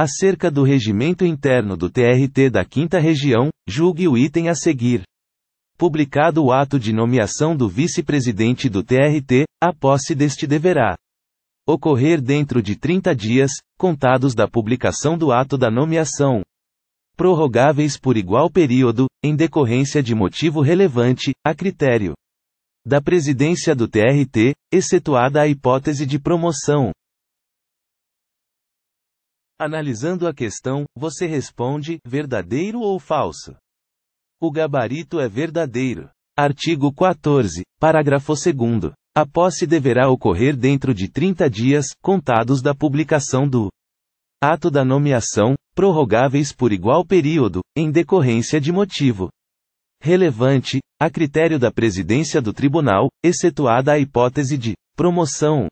Acerca do regimento interno do TRT da 5 Região, julgue o item a seguir. Publicado o ato de nomeação do vice-presidente do TRT, a posse deste deverá ocorrer dentro de 30 dias, contados da publicação do ato da nomeação, prorrogáveis por igual período, em decorrência de motivo relevante, a critério da presidência do TRT, excetuada a hipótese de promoção. Analisando a questão, você responde: verdadeiro ou falso? O gabarito é verdadeiro. Artigo 14, parágrafo 2. A posse deverá ocorrer dentro de 30 dias, contados da publicação do ato da nomeação, prorrogáveis por igual período, em decorrência de motivo relevante, a critério da presidência do tribunal, excetuada a hipótese de promoção,